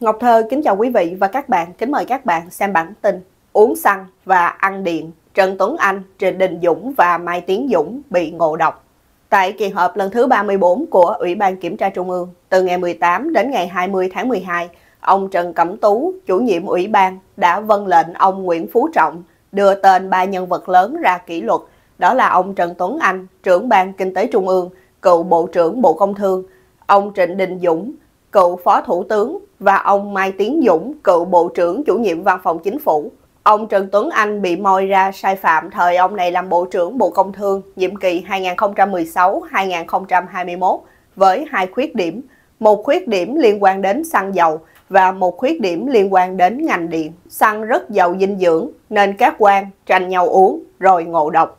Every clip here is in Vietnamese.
Ngọc Thơ kính chào quý vị và các bạn, kính mời các bạn xem bản tin Uống xăng và ăn điện, Trần Tuấn Anh, Trịnh Đình Dũng và Mai Tiến Dũng bị ngộ độc. Tại kỳ họp lần thứ 34 của Ủy ban Kiểm tra Trung ương, từ ngày 18 đến ngày 20 tháng 12, ông Trần Cẩm Tú, chủ nhiệm Ủy ban, đã vâng lệnh ông Nguyễn Phú Trọng đưa tên ba nhân vật lớn ra kỷ luật, đó là ông Trần Tuấn Anh, trưởng ban Kinh tế Trung ương, cựu Bộ trưởng Bộ Công Thương, ông Trịnh Đình Dũng, cựu Phó Thủ tướng và ông Mai Tiến Dũng, cựu Bộ trưởng chủ nhiệm Văn phòng Chính phủ. Ông Trần Tuấn Anh bị moi ra sai phạm thời ông này làm Bộ trưởng Bộ Công Thương nhiệm kỳ 2016-2021 với hai khuyết điểm, một khuyết điểm liên quan đến xăng dầu và một khuyết điểm liên quan đến ngành điện. Xăng rất giàu dinh dưỡng nên các quan tranh nhau uống rồi ngộ độc.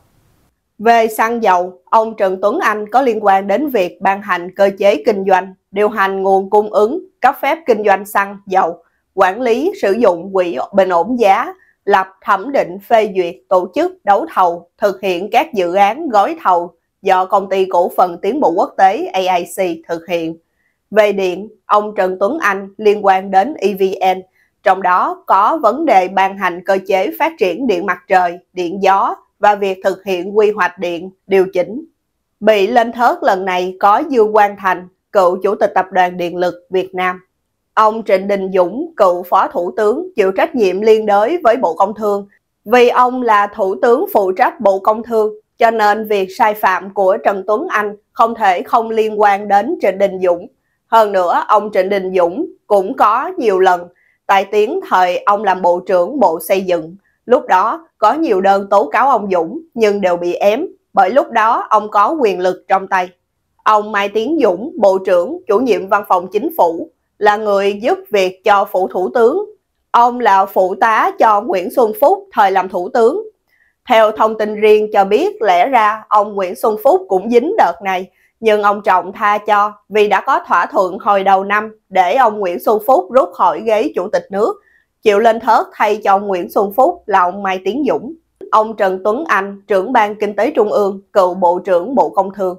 Về xăng dầu, ông Trần Tuấn Anh có liên quan đến việc ban hành cơ chế kinh doanh, điều hành nguồn cung ứng cấp phép kinh doanh xăng, dầu, quản lý sử dụng quỹ bình ổn giá, lập thẩm định phê duyệt tổ chức đấu thầu, thực hiện các dự án gói thầu do công ty cổ phần tiến bộ quốc tế AIC thực hiện. Về điện, ông Trần Tuấn Anh liên quan đến EVN, trong đó có vấn đề ban hành cơ chế phát triển điện mặt trời, điện gió và việc thực hiện quy hoạch điện, điều chỉnh. Bị lên thớt lần này có Dương Quang Thành, cựu chủ tịch Tập đoàn Điện lực Việt Nam. Ông Trịnh Đình Dũng, cựu phó thủ tướng, chịu trách nhiệm liên đới với Bộ Công Thương. Vì ông là thủ tướng phụ trách Bộ Công Thương, cho nên việc sai phạm của Trần Tuấn Anh không thể không liên quan đến Trịnh Đình Dũng. Hơn nữa, ông Trịnh Đình Dũng cũng có nhiều lần tại tiếng thời ông làm Bộ trưởng Bộ Xây dựng. Lúc đó có nhiều đơn tố cáo ông Dũng nhưng đều bị ém bởi lúc đó ông có quyền lực trong tay. Ông Mai Tiến Dũng, Bộ trưởng, chủ nhiệm văn phòng chính phủ, là người giúp việc cho phủ thủ tướng. Ông là phụ tá cho Nguyễn Xuân Phúc thời làm thủ tướng. Theo thông tin riêng cho biết lẽ ra ông Nguyễn Xuân Phúc cũng dính đợt này, nhưng ông Trọng tha cho vì đã có thỏa thuận hồi đầu năm để ông Nguyễn Xuân Phúc rút khỏi ghế chủ tịch nước, chịu lên thớt thay cho ông Nguyễn Xuân Phúc là ông Mai Tiến Dũng. Ông Trần Tuấn Anh, trưởng ban kinh tế trung ương, cựu bộ trưởng Bộ Công Thương.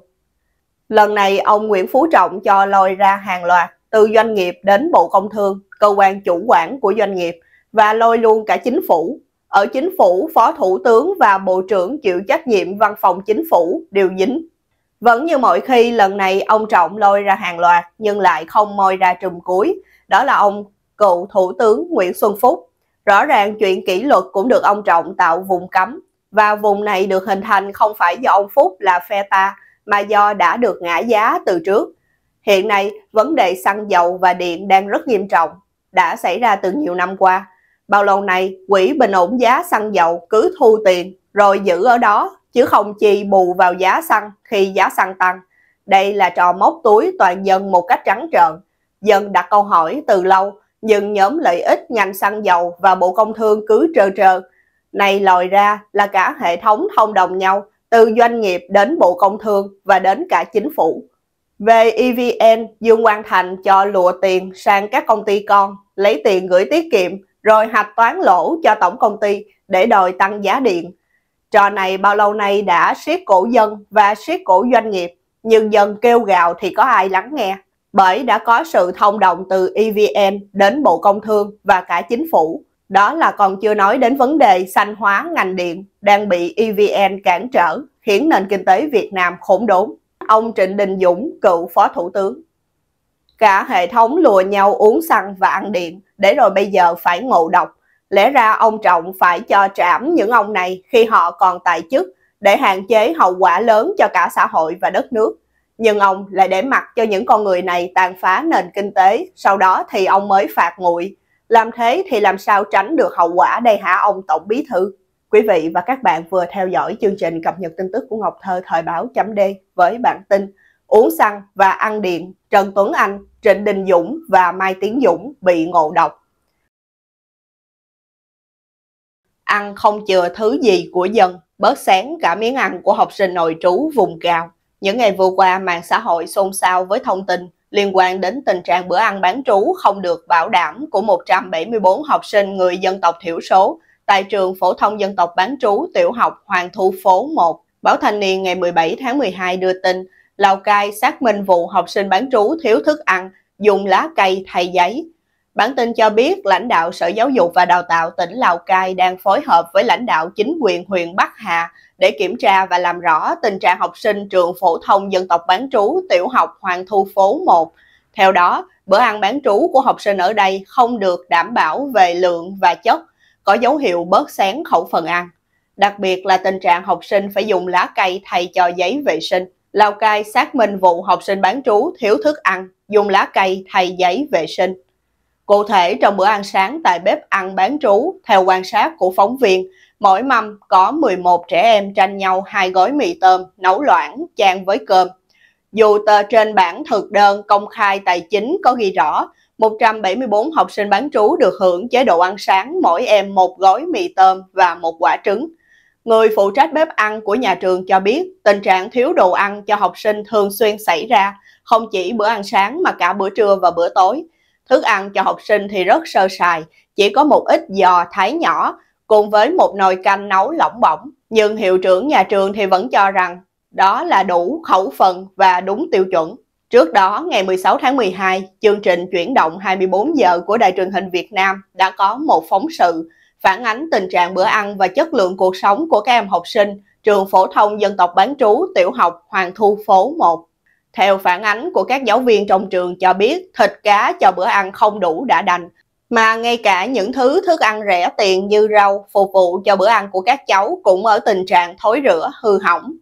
Lần này, ông Nguyễn Phú Trọng cho lôi ra hàng loạt từ doanh nghiệp đến Bộ Công Thương, cơ quan chủ quản của doanh nghiệp và lôi luôn cả chính phủ. Ở chính phủ, Phó Thủ tướng và Bộ trưởng chịu trách nhiệm văn phòng chính phủ đều dính. Vẫn như mọi khi, lần này ông Trọng lôi ra hàng loạt nhưng lại không moi ra trùm cuối. Đó là ông cựu Thủ tướng Nguyễn Xuân Phúc. Rõ ràng chuyện kỷ luật cũng được ông Trọng tạo vùng cấm. Và vùng này được hình thành không phải do ông Phúc là phe ta, mà do đã được ngã giá từ trước. Hiện nay, vấn đề xăng dầu và điện đang rất nghiêm trọng, đã xảy ra từ nhiều năm qua. Bao lâu nay, quỹ bình ổn giá xăng dầu cứ thu tiền rồi giữ ở đó, chứ không chi bù vào giá xăng khi giá xăng tăng. Đây là trò móc túi toàn dân một cách trắng trợn. Dân đặt câu hỏi từ lâu, nhưng nhóm lợi ích ngành xăng dầu và Bộ Công Thương cứ trơ trơ. Này lòi ra là cả hệ thống thông đồng nhau, từ doanh nghiệp đến Bộ Công Thương và đến cả chính phủ. Về EVN, Dương Quang Thành cho lùa tiền sang các công ty con, lấy tiền gửi tiết kiệm rồi hạch toán lỗ cho tổng công ty để đòi tăng giá điện. Trò này bao lâu nay đã siết cổ dân và siết cổ doanh nghiệp, nhưng dân kêu gào thì có ai lắng nghe. Bởi đã có sự thông đồng từ EVN đến Bộ Công Thương và cả chính phủ. Đó là còn chưa nói đến vấn đề xanh hóa ngành điện đang bị EVN cản trở, khiến nền kinh tế Việt Nam khốn đốn. Ông Trịnh Đình Dũng, cựu Phó Thủ tướng. Cả hệ thống lùa nhau uống xăng và ăn điện, để rồi bây giờ phải ngộ độc. Lẽ ra ông Trọng phải cho trảm những ông này khi họ còn tại chức, để hạn chế hậu quả lớn cho cả xã hội và đất nước. Nhưng ông lại để mặt cho những con người này tàn phá nền kinh tế, sau đó thì ông mới phạt nguội làm thế thì làm sao tránh được hậu quả đây hả ông Tổng Bí Thư? Quý vị và các bạn vừa theo dõi chương trình cập nhật tin tức của Ngọc Thơ thời báo chấm D với bản tin Uống xăng và ăn điện, Trần Tuấn Anh, Trịnh Đình Dũng và Mai Tiến Dũng bị ngộ độc. Ăn không chừa thứ gì của dân, bớt sáng cả miếng ăn của học sinh nội trú vùng cao. Những ngày vừa qua, mạng xã hội xôn xao với thông tin liên quan đến tình trạng bữa ăn bán trú không được bảo đảm của 174 học sinh người dân tộc thiểu số tại trường phổ thông dân tộc bán trú tiểu học Hoàng Thu Phố 1. Báo Thanh niên ngày 17 tháng 12 đưa tin, Lào Cai xác minh vụ học sinh bán trú thiếu thức ăn, dùng lá cây thay giấy. Bản tin cho biết lãnh đạo Sở Giáo dục và Đào tạo tỉnh Lào Cai đang phối hợp với lãnh đạo chính quyền huyện Bắc Hà để kiểm tra và làm rõ tình trạng học sinh trường phổ thông dân tộc bán trú tiểu học Hoàng Thu Phố 1. Theo đó, bữa ăn bán trú của học sinh ở đây không được đảm bảo về lượng và chất, có dấu hiệu bớt sáng khẩu phần ăn. Đặc biệt là tình trạng học sinh phải dùng lá cây thay cho giấy vệ sinh. Lào Cai xác minh vụ học sinh bán trú thiếu thức ăn, dùng lá cây thay giấy vệ sinh. Cụ thể trong bữa ăn sáng tại bếp ăn bán trú, theo quan sát của phóng viên, mỗi mâm có 11 trẻ em tranh nhau hai gói mì tôm nấu loãng chan với cơm. Dù tờ trên bản thực đơn công khai tài chính có ghi rõ 174 học sinh bán trú được hưởng chế độ ăn sáng mỗi em một gói mì tôm và một quả trứng. Người phụ trách bếp ăn của nhà trường cho biết tình trạng thiếu đồ ăn cho học sinh thường xuyên xảy ra, không chỉ bữa ăn sáng mà cả bữa trưa và bữa tối. Thức ăn cho học sinh thì rất sơ sài, chỉ có một ít giò thái nhỏ cùng với một nồi canh nấu lỏng bỏng. Nhưng hiệu trưởng nhà trường thì vẫn cho rằng đó là đủ khẩu phần và đúng tiêu chuẩn. Trước đó, ngày 16 tháng 12, chương trình chuyển động 24 giờ của Đài truyền hình Việt Nam đã có một phóng sự phản ánh tình trạng bữa ăn và chất lượng cuộc sống của các em học sinh trường phổ thông dân tộc bán trú tiểu học Hoàng Thu Phố 1. Theo phản ánh của các giáo viên trong trường cho biết, thịt cá cho bữa ăn không đủ đã đành, mà ngay cả những thứ thức ăn rẻ tiền như rau phục vụ cho bữa ăn của các cháu cũng ở tình trạng thối rửa, hư hỏng.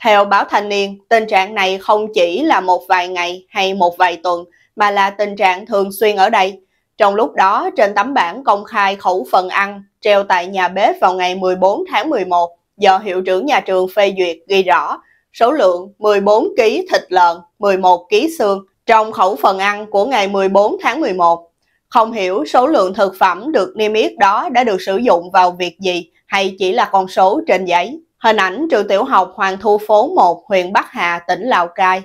Theo báo Thanh niên, tình trạng này không chỉ là một vài ngày hay một vài tuần, mà là tình trạng thường xuyên ở đây. Trong lúc đó, trên tấm bảng công khai khẩu phần ăn treo tại nhà bếp vào ngày 14 tháng 11 do hiệu trưởng nhà trường phê duyệt ghi rõ số lượng 14 kg thịt lợn, 11 kg xương trong khẩu phần ăn của ngày 14 tháng 11. Không hiểu số lượng thực phẩm được niêm yết đó đã được sử dụng vào việc gì hay chỉ là con số trên giấy. Hình ảnh trường tiểu học Hoàng Thu Phố 1, huyện Bắc Hà, tỉnh Lào Cai.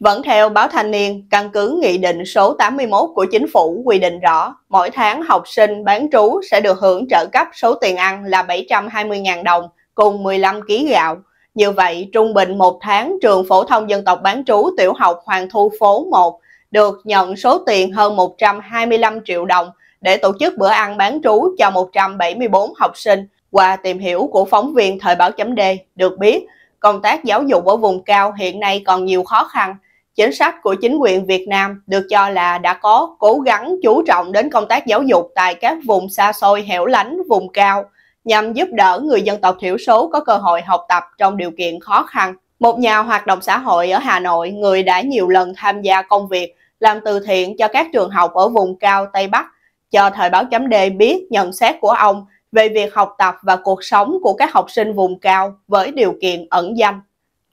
Vẫn theo báo Thanh niên, căn cứ Nghị định số 81 của Chính phủ quy định rõ, mỗi tháng học sinh bán trú sẽ được hưởng trợ cấp số tiền ăn là 720.000 đồng cùng 15 kg gạo. Như vậy, trung bình một tháng trường phổ thông dân tộc bán trú tiểu học Hoàng Thu Phố 1 được nhận số tiền hơn 125 triệu đồng để tổ chức bữa ăn bán trú cho 174 học sinh. Qua tìm hiểu của phóng viên Thời báo chấm D, được biết công tác giáo dục ở vùng cao hiện nay còn nhiều khó khăn. Chính sách của chính quyền Việt Nam được cho là đã có cố gắng chú trọng đến công tác giáo dục tại các vùng xa xôi hẻo lánh, vùng cao – nhằm giúp đỡ người dân tộc thiểu số có cơ hội học tập trong điều kiện khó khăn. Một nhà hoạt động xã hội ở Hà Nội, người đã nhiều lần tham gia công việc làm từ thiện cho các trường học ở vùng cao Tây Bắc, cho Thời báo chấm đề biết nhận xét của ông về việc học tập và cuộc sống của các học sinh vùng cao với điều kiện ẩn danh.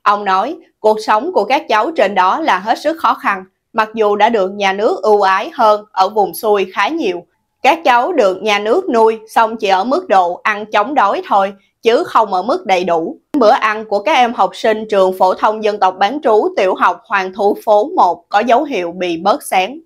Ông nói, cuộc sống của các cháu trên đó là hết sức khó khăn, mặc dù đã được nhà nước ưu ái hơn ở vùng xuôi khá nhiều, các cháu được nhà nước nuôi xong chỉ ở mức độ ăn chống đói thôi, chứ không ở mức đầy đủ. Bữa ăn của các em học sinh trường phổ thông dân tộc bán trú tiểu học Hoàng Thu Phố 1 có dấu hiệu bị bớt sáng.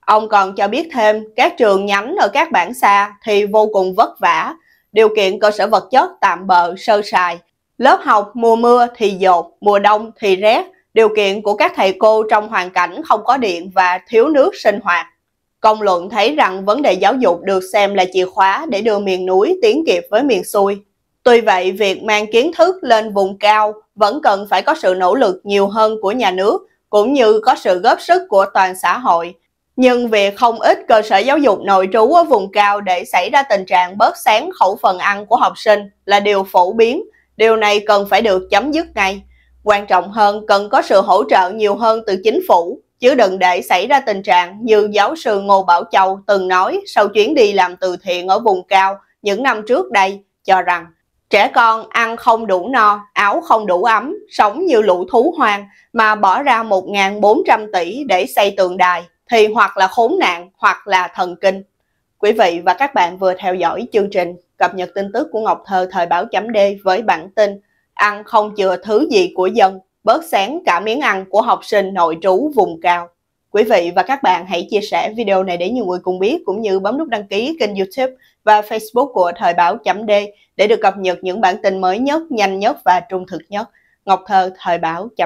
Ông còn cho biết thêm, các trường nhánh ở các bản xa thì vô cùng vất vả, điều kiện cơ sở vật chất tạm bợ sơ sài. Lớp học mùa mưa thì dột, mùa đông thì rét, điều kiện của các thầy cô trong hoàn cảnh không có điện và thiếu nước sinh hoạt Công luận thấy rằng vấn đề giáo dục được xem là chìa khóa để đưa miền núi tiến kịp với miền xuôi. Tuy vậy, việc mang kiến thức lên vùng cao vẫn cần phải có sự nỗ lực nhiều hơn của nhà nước, cũng như có sự góp sức của toàn xã hội. Nhưng việc không ít cơ sở giáo dục nội trú ở vùng cao để xảy ra tình trạng bớt sáng khẩu phần ăn của học sinh là điều phổ biến. Điều này cần phải được chấm dứt ngay. Quan trọng hơn, cần có sự hỗ trợ nhiều hơn từ chính phủ, chứ đừng để xảy ra tình trạng như giáo sư Ngô Bảo Châu từng nói sau chuyến đi làm từ thiện ở vùng cao những năm trước đây cho rằng trẻ con ăn không đủ no, áo không đủ ấm, sống như lũ thú hoang mà bỏ ra 1.400 tỷ để xây tượng đài thì hoặc là khốn nạn hoặc là thần kinh. Quý vị và các bạn vừa theo dõi chương trình cập nhật tin tức của Ngọc Thơ thời báo chấm D với bản tin Ăn không chừa thứ gì của dân bớt sáng cả miếng ăn của học sinh nội trú vùng cao. Quý vị và các bạn hãy chia sẻ video này để nhiều người cùng biết cũng như bấm nút đăng ký kênh YouTube và Facebook của Thời báo D để được cập nhật những bản tin mới nhất, nhanh nhất và trung thực nhất. Ngọc Thơ, Thời báo D.